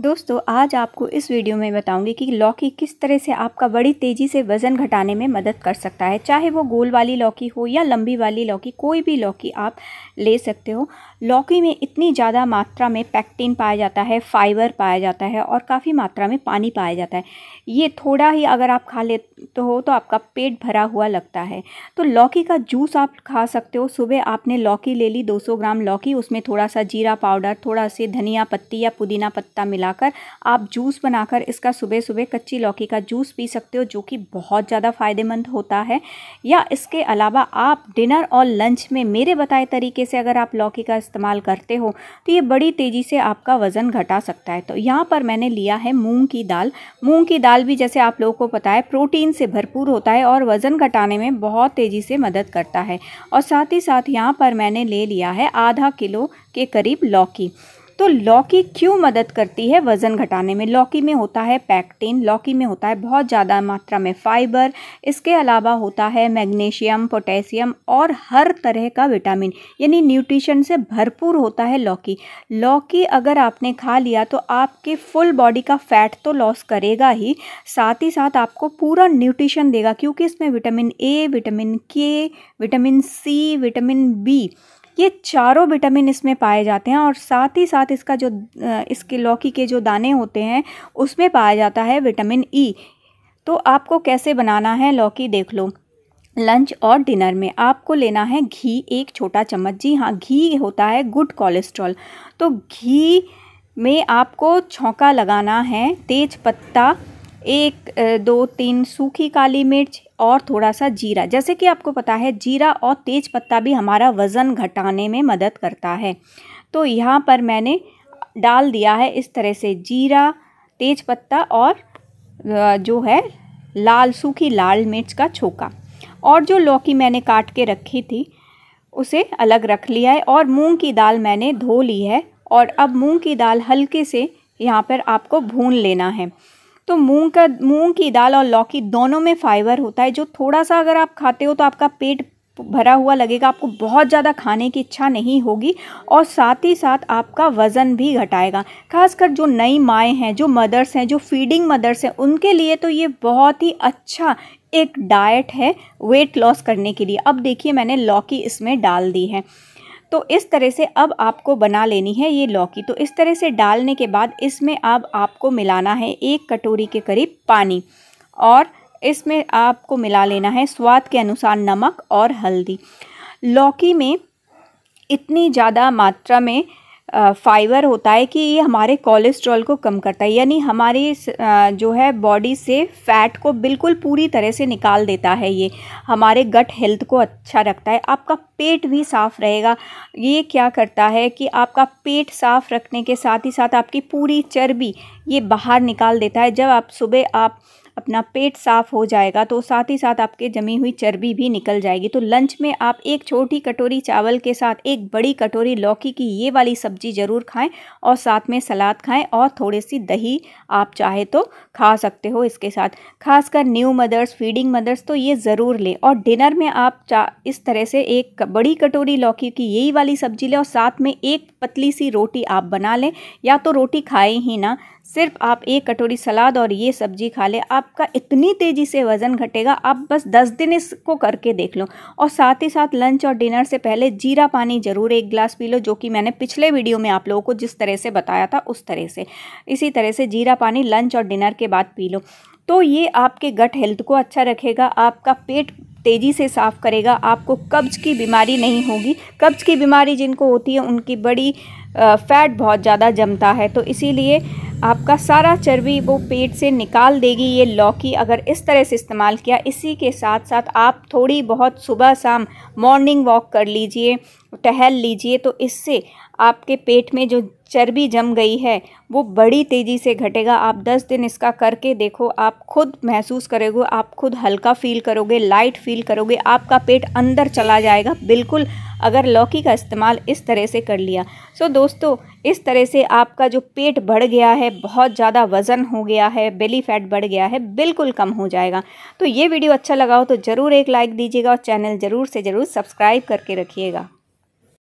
दोस्तों आज आपको इस वीडियो में बताऊंगी कि लौकी किस तरह से आपका बड़ी तेज़ी से वज़न घटाने में मदद कर सकता है चाहे वो गोल वाली लौकी हो या लंबी वाली लौकी कोई भी लौकी आप ले सकते हो लौकी में इतनी ज़्यादा मात्रा में पैक्टिन पाया जाता है फाइबर पाया जाता है और काफ़ी मात्रा में पानी पाया जाता है ये थोड़ा ही अगर आप खा तो हो तो आपका पेट भरा हुआ लगता है तो लौकी का जूस आप खा सकते हो सुबह आपने लौकी ले ली दो ग्राम लौकी उसमें थोड़ा सा जीरा पाउडर थोड़ा सा धनिया पत्ती या पुदीना पत्ता मिला मिलाकर आप जूस बनाकर इसका सुबह सुबह कच्ची लौकी का जूस पी सकते हो जो कि बहुत ज़्यादा फ़ायदेमंद होता है या इसके अलावा आप डिनर और लंच में मेरे बताए तरीके से अगर आप लौकी का इस्तेमाल करते हो तो ये बड़ी तेज़ी से आपका वज़न घटा सकता है तो यहाँ पर मैंने लिया है मूँग की दाल मूँग की दाल भी जैसे आप लोगों को पता है प्रोटीन से भरपूर होता है और वज़न घटाने में बहुत तेज़ी से मदद करता है और साथ ही साथ यहाँ पर मैंने ले लिया है आधा किलो के करीब लौकी तो लौकी क्यों मदद करती है वज़न घटाने में लौकी में होता है पैक्टिन लौकी में होता है बहुत ज़्यादा मात्रा में फाइबर इसके अलावा होता है मैग्नीशियम पोटेशियम और हर तरह का विटामिन यानी न्यूट्रिशन से भरपूर होता है लौकी लौकी अगर आपने खा लिया तो आपके फुल बॉडी का फैट तो लॉस करेगा ही साथ ही साथ आपको पूरा न्यूट्रिशन देगा क्योंकि इसमें vitamin A vitamin K vitamin C vitamin B ये चारों विटामिन इसमें पाए जाते हैं और साथ ही साथ इसका जो इसके लौकी के जो दाने होते हैं उसमें पाया जाता है विटामिन ई e। तो आपको कैसे बनाना है लौकी देख लो लंच और डिनर में आपको लेना है घी एक छोटा चम्मच जी हाँ घी होता है गुड कोलेस्ट्रॉल तो घी में आपको छौंका लगाना है तेज पत्ता एक दो तीन सूखी काली मिर्च और थोड़ा सा जीरा जैसे कि आपको पता है जीरा और तेज पत्ता भी हमारा वज़न घटाने में मदद करता है तो यहाँ पर मैंने डाल दिया है इस तरह से जीरा तेज पत्ता और जो है लाल सूखी लाल मिर्च का छोका और जो लौकी मैंने काट के रखी थी उसे अलग रख लिया है और मूंग की दाल मैंने धो ली है और अब मूंग की दाल हल्के से यहाँ पर आपको भून लेना है तो मूंग का मूंग की दाल और लौकी दोनों में फाइबर होता है जो थोड़ा सा अगर आप खाते हो तो आपका पेट भरा हुआ लगेगा आपको बहुत ज़्यादा खाने की इच्छा नहीं होगी और साथ ही साथ आपका वज़न भी घटाएगा खासकर जो नई माएँ हैं जो मदर्स हैं जो फीडिंग मदर्स हैं उनके लिए तो ये बहुत ही अच्छा एक डाइट है वेट लॉस करने के लिए अब देखिए मैंने लौकी इसमें डाल दी है तो इस तरह से अब आपको बना लेनी है ये लौकी तो इस तरह से डालने के बाद इसमें अब आपको मिलाना है एक कटोरी के करीब पानी और इसमें आपको मिला लेना है स्वाद के अनुसार नमक और हल्दी लौकी में इतनी ज़्यादा मात्रा में फाइबर होता है कि ये हमारे कोलेस्ट्रॉल को कम करता है यानी हमारी जो है बॉडी से फैट को बिल्कुल पूरी तरह से निकाल देता है ये हमारे गट हेल्थ को अच्छा रखता है आपका पेट भी साफ़ रहेगा ये क्या करता है कि आपका पेट साफ़ रखने के साथ ही साथ आपकी पूरी चर्बी ये बाहर निकाल देता है जब आप सुबह आप अपना पेट साफ हो जाएगा तो साथ ही साथ आपके जमी हुई चर्बी भी निकल जाएगी तो लंच में आप एक छोटी कटोरी चावल के साथ एक बड़ी कटोरी लौकी की ये वाली सब्जी ज़रूर खाएं और साथ में सलाद खाएं और थोड़ी सी दही आप चाहे तो खा सकते हो इसके साथ खासकर न्यू मदर्स फीडिंग मदर्स तो ये ज़रूर लें और डिनर में आप चा इस तरह से एक बड़ी कटोरी लौकी की यही वाली सब्जी लें और साथ में एक पतली सी रोटी आप बना लें या तो रोटी खाएं ही ना सिर्फ आप एक कटोरी सलाद और ये सब्जी खा ले आपका इतनी तेज़ी से वज़न घटेगा आप बस दस दिन इसको करके देख लो और साथ ही साथ लंच और डिनर से पहले जीरा पानी ज़रूर एक गिलास पी लो जो कि मैंने पिछले वीडियो में आप लोगों को जिस तरह से बताया था उस तरह से इसी तरह से जीरा पानी लंच और डिनर के बाद पी लो तो ये आपके गट हेल्थ को अच्छा रखेगा आपका पेट तेज़ी से साफ़ करेगा आपको कब्ज़ की बीमारी नहीं होगी कब्ज़ की बीमारी जिनको होती है उनकी बड़ी फ़ैट बहुत ज़्यादा जमता है तो इसीलिए आपका सारा चर्बी वो पेट से निकाल देगी ये लौकी अगर इस तरह से इस्तेमाल किया इसी के साथ साथ आप थोड़ी बहुत सुबह शाम मॉर्निंग वॉक कर लीजिए टहल लीजिए तो इससे आपके पेट में जो चर्बी जम गई है वो बड़ी तेज़ी से घटेगा आप दस दिन इसका करके देखो आप खुद महसूस करोगे आप खुद हल्का फील करोगे लाइट फील करोगे आपका पेट अंदर चला जाएगा बिल्कुल अगर लौकी का इस्तेमाल इस तरह से कर लिया सो so, दोस्तों इस तरह से आपका जो पेट बढ़ गया है बहुत ज़्यादा वज़न हो गया है बेली फैट बढ़ गया है बिल्कुल कम हो जाएगा तो ये वीडियो अच्छा लगा हो तो ज़रूर एक लाइक दीजिएगा और चैनल ज़रूर से ज़रूर सब्सक्राइब करके रखिएगा